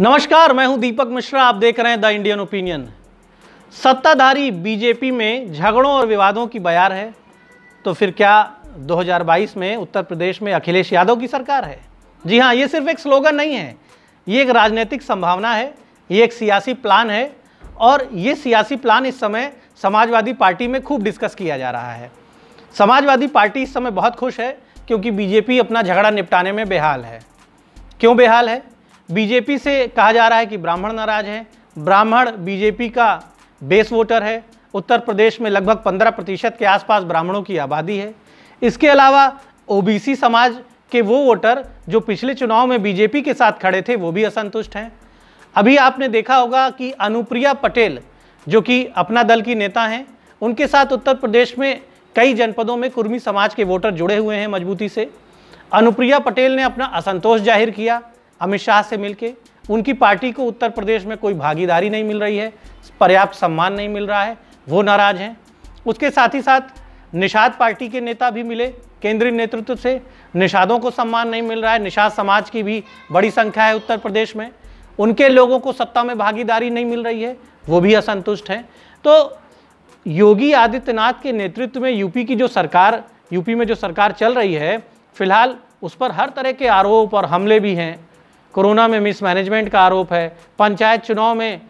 नमस्कार मैं हूं दीपक मिश्रा आप देख रहे हैं द इंडियन ओपिनियन सत्ताधारी बीजेपी में झगड़ों और विवादों की बयार है तो फिर क्या 2022 में उत्तर प्रदेश में अखिलेश यादव की सरकार है जी हाँ ये सिर्फ एक स्लोगन नहीं है ये एक राजनीतिक संभावना है ये एक सियासी प्लान है और ये सियासी प्लान इस समय समाजवादी पार्टी में खूब डिस्कस किया जा रहा है समाजवादी पार्टी इस समय बहुत खुश है क्योंकि बीजेपी अपना झगड़ा निपटाने में बेहाल है क्यों बेहाल है बीजेपी से कहा जा रहा है कि ब्राह्मण नाराज है ब्राह्मण बीजेपी का बेस वोटर है उत्तर प्रदेश में लगभग 15 प्रतिशत के आसपास ब्राह्मणों की आबादी है इसके अलावा ओबीसी समाज के वो वोटर जो पिछले चुनाव में बीजेपी के साथ खड़े थे वो भी असंतुष्ट हैं अभी आपने देखा होगा कि अनुप्रिया पटेल जो कि अपना दल की नेता हैं उनके साथ उत्तर प्रदेश में कई जनपदों में कुर्मी समाज के वोटर जुड़े हुए हैं मजबूती से अनुप्रिया पटेल ने अपना असंतोष जाहिर किया अमित शाह से मिलके उनकी पार्टी को उत्तर प्रदेश में कोई भागीदारी नहीं मिल रही है पर्याप्त सम्मान नहीं मिल रहा है वो नाराज़ हैं उसके साथ ही साथ निषाद पार्टी के नेता भी मिले केंद्रीय नेतृत्व से निषादों को सम्मान नहीं मिल रहा है निषाद समाज की भी बड़ी संख्या है उत्तर प्रदेश में उनके लोगों को सत्ता में भागीदारी नहीं मिल रही है वो भी असंतुष्ट हैं तो योगी आदित्यनाथ के नेतृत्व में यूपी की जो सरकार यूपी में जो सरकार चल रही है फिलहाल उस पर हर तरह के आरोप और हमले भी हैं कोरोना में मिसमैनेजमेंट का आरोप है पंचायत चुनाव में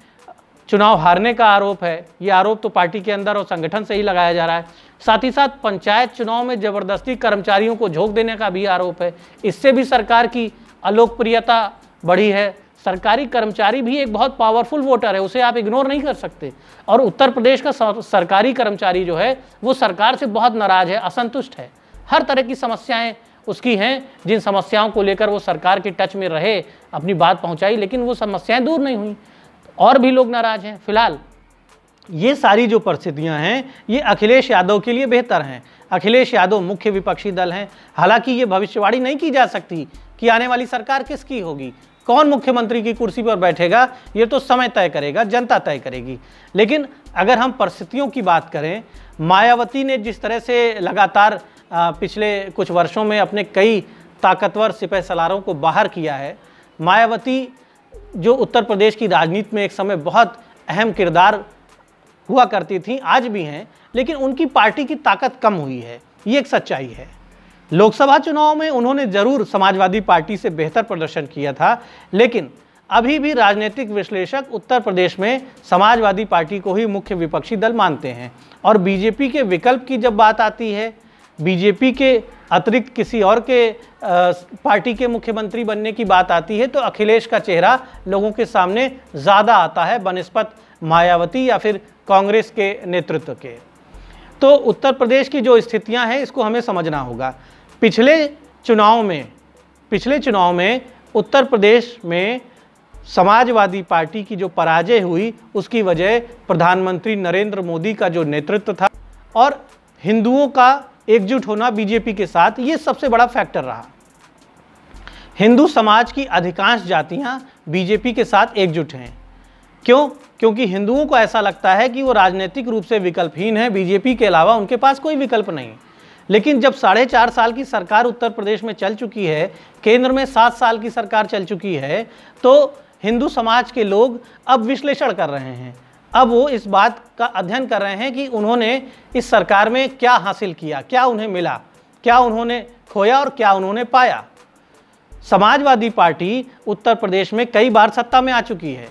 चुनाव हारने का आरोप है ये आरोप तो पार्टी के अंदर और संगठन से ही लगाया जा रहा है साथ ही साथ पंचायत चुनाव में जबरदस्ती कर्मचारियों को झोंक देने का भी आरोप है इससे भी सरकार की अलोकप्रियता बढ़ी है सरकारी कर्मचारी भी एक बहुत पावरफुल वोटर है उसे आप इग्नोर नहीं कर सकते और उत्तर प्रदेश का सरकारी कर्मचारी जो है वो सरकार से बहुत नाराज है असंतुष्ट है हर तरह की समस्याएं उसकी हैं जिन समस्याओं को लेकर वो सरकार के टच में रहे अपनी बात पहुंचाई लेकिन वो समस्याएं दूर नहीं हुई और भी लोग नाराज हैं फिलहाल ये सारी जो परिस्थितियां हैं ये अखिलेश यादव के लिए बेहतर हैं अखिलेश यादव मुख्य विपक्षी दल हैं हालांकि ये भविष्यवाणी नहीं की जा सकती कि आने वाली सरकार किसकी होगी कौन मुख्यमंत्री की कुर्सी पर बैठेगा ये तो समय तय करेगा जनता तय करेगी लेकिन अगर हम परिस्थितियों की बात करें मायावती ने जिस तरह से लगातार पिछले कुछ वर्षों में अपने कई ताकतवर सिपह सलारों को बाहर किया है मायावती जो उत्तर प्रदेश की राजनीति में एक समय बहुत अहम किरदार हुआ करती थी आज भी हैं लेकिन उनकी पार्टी की ताकत कम हुई है ये एक सच्चाई है लोकसभा चुनाव में उन्होंने ज़रूर समाजवादी पार्टी से बेहतर प्रदर्शन किया था लेकिन अभी भी राजनीतिक विश्लेषक उत्तर प्रदेश में समाजवादी पार्टी को ही मुख्य विपक्षी दल मानते हैं और बीजेपी के विकल्प की जब बात आती है बीजेपी के अतिरिक्त किसी और के पार्टी के मुख्यमंत्री बनने की बात आती है तो अखिलेश का चेहरा लोगों के सामने ज़्यादा आता है बनस्पत मायावती या फिर कांग्रेस के नेतृत्व के तो उत्तर प्रदेश की जो स्थितियां हैं इसको हमें समझना होगा पिछले चुनाव में पिछले चुनाव में उत्तर प्रदेश में समाजवादी पार्टी की जो पराजय हुई उसकी वजह प्रधानमंत्री नरेंद्र मोदी का जो नेतृत्व था और हिंदुओं का एकजुट होना बीजेपी के साथ ये सबसे बड़ा फैक्टर रहा हिंदू समाज की अधिकांश जातियां बीजेपी के साथ एकजुट हैं क्यों क्योंकि हिंदुओं को ऐसा लगता है कि वो राजनीतिक रूप से विकल्पहीन है बीजेपी के अलावा उनके पास कोई विकल्प नहीं लेकिन जब साढ़े चार साल की सरकार उत्तर प्रदेश में चल चुकी है केंद्र में सात साल की सरकार चल चुकी है तो हिंदू समाज के लोग अब विश्लेषण कर रहे हैं अब वो इस बात का अध्ययन कर रहे हैं कि उन्होंने इस सरकार में क्या हासिल किया क्या उन्हें मिला क्या उन्होंने खोया और क्या उन्होंने पाया समाजवादी पार्टी उत्तर प्रदेश में कई बार सत्ता में आ चुकी है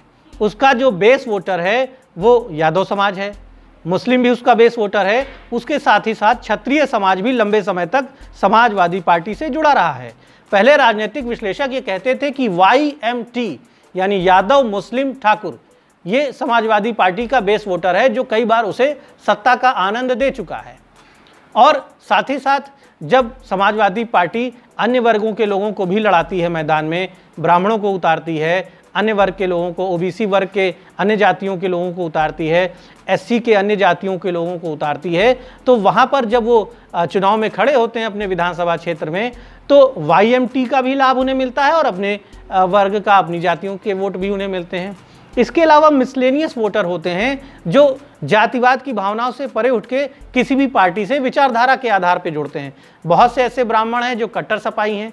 उसका जो बेस वोटर है वो यादव समाज है मुस्लिम भी उसका बेस वोटर है उसके साथ ही साथ क्षत्रिय समाज भी लंबे समय तक समाजवादी पार्टी से जुड़ा रहा है पहले राजनीतिक विश्लेषक ये कहते थे कि वाई एम टी यानी यादव मुस्लिम ठाकुर ये समाजवादी पार्टी का बेस वोटर है जो कई बार उसे सत्ता का आनंद दे चुका है और साथ ही साथ जब समाजवादी पार्टी अन्य वर्गों के लोगों को भी लड़ाती है मैदान में ब्राह्मणों को उतारती है अन्य वर्ग के लोगों को ओबीसी वर्ग के अन्य जातियों के लोगों को उतारती है एससी के अन्य जातियों के लोगों को उतारती है तो वहाँ पर जब वो चुनाव में खड़े होते हैं अपने विधानसभा क्षेत्र में तो वाईएमटी का भी लाभ उन्हें मिलता है और अपने वर्ग का अपनी जातियों के वोट भी उन्हें मिलते हैं इसके अलावा मिसलेनियस वोटर होते हैं जो जातिवाद की भावनाओं से परे उठ के किसी भी पार्टी से विचारधारा के आधार पर जुड़ते हैं बहुत से ऐसे ब्राह्मण हैं जो कट्टर सपाई हैं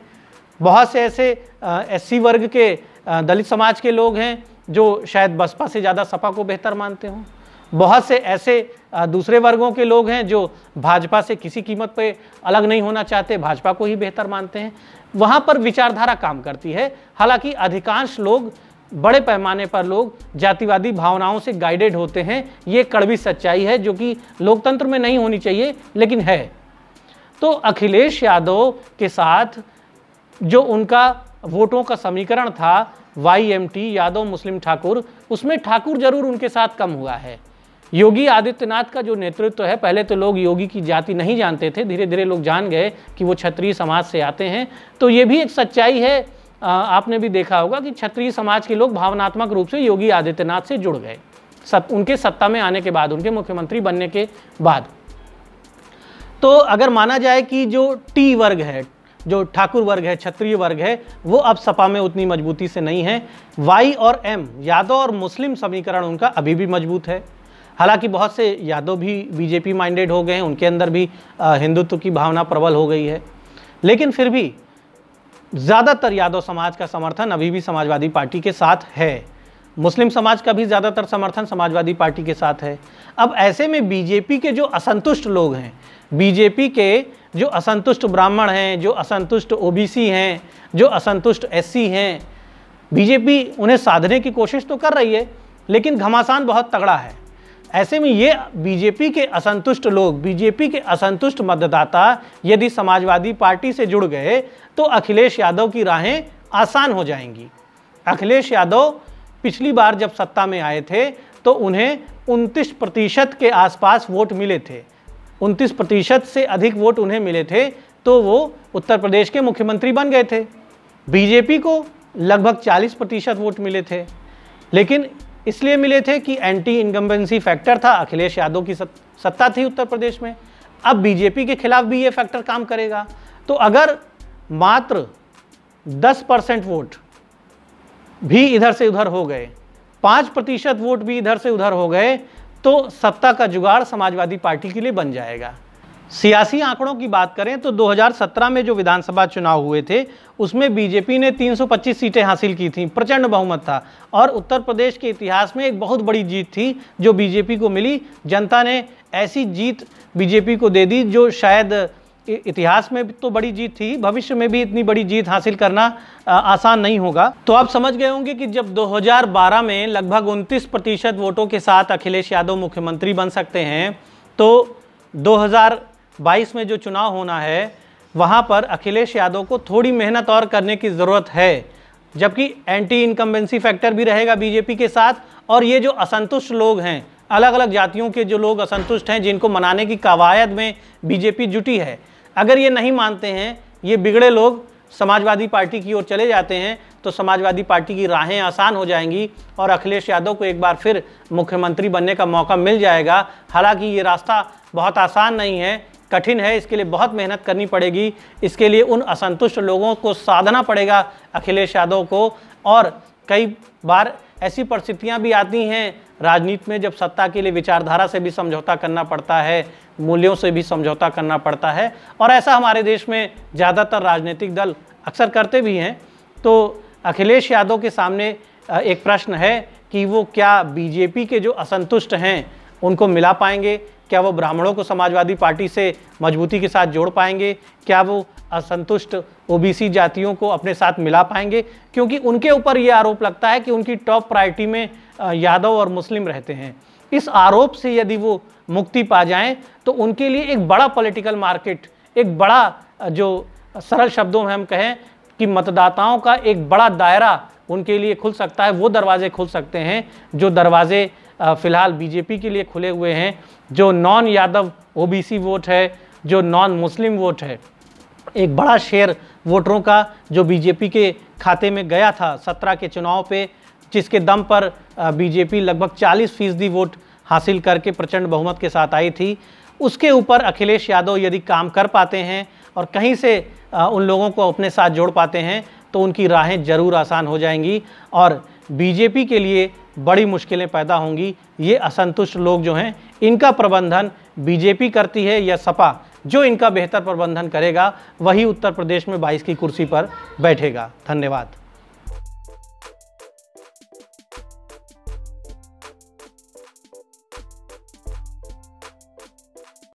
बहुत से ऐसे एससी वर्ग के दलित समाज के लोग हैं जो शायद बसपा से ज़्यादा सपा को बेहतर मानते हों बहुत से ऐसे दूसरे वर्गों के लोग हैं जो भाजपा से किसी कीमत पे अलग नहीं होना चाहते भाजपा को ही बेहतर मानते हैं वहाँ पर विचारधारा काम करती है हालांकि अधिकांश लोग बड़े पैमाने पर लोग जातिवादी भावनाओं से गाइडेड होते हैं ये कड़वी सच्चाई है जो कि लोकतंत्र में नहीं होनी चाहिए लेकिन है तो अखिलेश यादव के साथ जो उनका वोटों का समीकरण था टी यादव मुस्लिम ठाकुर उसमें ठाकुर जरूर उनके साथ कम हुआ है योगी आदित्यनाथ का जो नेतृत्व तो है पहले तो लोग योगी की जाति नहीं जानते थे धीरे धीरे लोग जान गए कि वो क्षत्रिय समाज से आते हैं तो ये भी एक सच्चाई है आपने भी देखा होगा कि क्षत्रिय समाज के लोग भावनात्मक रूप से योगी आदित्यनाथ से जुड़ गए सत, उनके सत्ता में आने के बाद उनके मुख्यमंत्री बनने के बाद तो अगर माना जाए कि जो टी वर्ग है जो ठाकुर वर्ग है क्षत्रिय वर्ग है वो अब सपा में उतनी मजबूती से नहीं है वाई और एम यादव और मुस्लिम समीकरण उनका अभी भी मजबूत है हालांकि बहुत से यादव भी बीजेपी माइंडेड हो गए हैं उनके अंदर भी हिंदुत्व की भावना प्रबल हो गई है लेकिन फिर भी ज़्यादातर यादव समाज का समर्थन अभी भी समाजवादी पार्टी के साथ है मुस्लिम समाज का भी ज़्यादातर समर्थन समाजवादी पार्टी के साथ है अब ऐसे में बीजेपी के जो असंतुष्ट लोग हैं बीजेपी के जो असंतुष्ट ब्राह्मण हैं जो असंतुष्ट ओबीसी हैं जो असंतुष्ट एससी हैं बीजेपी उन्हें साधने की कोशिश तो कर रही है लेकिन घमासान बहुत तगड़ा है ऐसे में ये बीजेपी के असंतुष्ट लोग बीजेपी के असंतुष्ट मतदाता यदि समाजवादी पार्टी से जुड़ गए तो अखिलेश यादव की राहें आसान हो जाएंगी अखिलेश यादव पिछली बार जब सत्ता में आए थे तो उन्हें उनतीस प्रतिशत के आसपास वोट मिले थे उनतीस प्रतिशत से अधिक वोट उन्हें मिले थे तो वो उत्तर प्रदेश के मुख्यमंत्री बन गए थे बीजेपी को लगभग 40 प्रतिशत वोट मिले थे लेकिन इसलिए मिले थे कि एंटी इनकम्बेंसी फैक्टर था अखिलेश यादव की सत्ता थी उत्तर प्रदेश में अब बीजेपी के खिलाफ भी ये फैक्टर काम करेगा तो अगर मात्र 10 परसेंट वोट भी इधर से उधर हो गए पाँच प्रतिशत वोट भी इधर से उधर हो गए तो सत्ता का जुगाड़ समाजवादी पार्टी के लिए बन जाएगा सियासी आंकड़ों की बात करें तो 2017 में जो विधानसभा चुनाव हुए थे उसमें बीजेपी ने 325 सीटें हासिल की थीं प्रचंड बहुमत था और उत्तर प्रदेश के इतिहास में एक बहुत बड़ी जीत थी जो बीजेपी को मिली जनता ने ऐसी जीत बीजेपी को दे दी जो शायद इतिहास में तो बड़ी जीत थी भविष्य में भी इतनी बड़ी जीत हासिल करना आसान नहीं होगा तो आप समझ गए होंगे कि जब 2012 में लगभग 29 प्रतिशत वोटों के साथ अखिलेश यादव मुख्यमंत्री बन सकते हैं तो 22 में जो चुनाव होना है वहाँ पर अखिलेश यादव को थोड़ी मेहनत और करने की ज़रूरत है जबकि एंटी इनकम्बेंसी फैक्टर भी रहेगा बीजेपी के साथ और ये जो असंतुष्ट लोग हैं अलग अलग जातियों के जो लोग असंतुष्ट हैं जिनको मनाने की कवायद में बीजेपी जुटी है अगर ये नहीं मानते हैं ये बिगड़े लोग समाजवादी पार्टी की ओर चले जाते हैं तो समाजवादी पार्टी की राहें आसान हो जाएंगी और अखिलेश यादव को एक बार फिर मुख्यमंत्री बनने का मौका मिल जाएगा हालांकि ये रास्ता बहुत आसान नहीं है कठिन है इसके लिए बहुत मेहनत करनी पड़ेगी इसके लिए उन असंतुष्ट लोगों को साधना पड़ेगा अखिलेश यादव को और कई बार ऐसी परिस्थितियाँ भी आती हैं राजनीति में जब सत्ता के लिए विचारधारा से भी समझौता करना पड़ता है मूल्यों से भी समझौता करना पड़ता है और ऐसा हमारे देश में ज़्यादातर राजनीतिक दल अक्सर करते भी हैं तो अखिलेश यादव के सामने एक प्रश्न है कि वो क्या बीजेपी के जो असंतुष्ट हैं उनको मिला पाएंगे क्या वो ब्राह्मणों को समाजवादी पार्टी से मजबूती के साथ जोड़ पाएंगे क्या वो असंतुष्ट ओबीसी जातियों को अपने साथ मिला पाएंगे क्योंकि उनके ऊपर ये आरोप लगता है कि उनकी टॉप प्रायोरिटी में यादव और मुस्लिम रहते हैं इस आरोप से यदि वो मुक्ति पा जाएं तो उनके लिए एक बड़ा पॉलिटिकल मार्केट एक बड़ा जो सरल शब्दों में हम कहें कि मतदाताओं का एक बड़ा दायरा उनके लिए खुल सकता है वो दरवाजे खुल सकते हैं जो दरवाजे फ़िलहाल बीजेपी के लिए खुले हुए हैं जो नॉन यादव ओबीसी वोट है जो नॉन मुस्लिम वोट है एक बड़ा शेयर वोटरों का जो बीजेपी के खाते में गया था सत्रह के चुनाव पे जिसके दम पर बीजेपी लगभग 40 फीसदी वोट हासिल करके प्रचंड बहुमत के साथ आई थी उसके ऊपर अखिलेश यादव यदि काम कर पाते हैं और कहीं से उन लोगों को अपने साथ जोड़ पाते हैं तो उनकी राहें ज़रूर आसान हो जाएंगी और बीजेपी के लिए बड़ी मुश्किलें पैदा होंगी ये असंतुष्ट लोग जो हैं इनका प्रबंधन बीजेपी करती है या सपा जो इनका बेहतर प्रबंधन करेगा वही उत्तर प्रदेश में 22 की कुर्सी पर बैठेगा धन्यवाद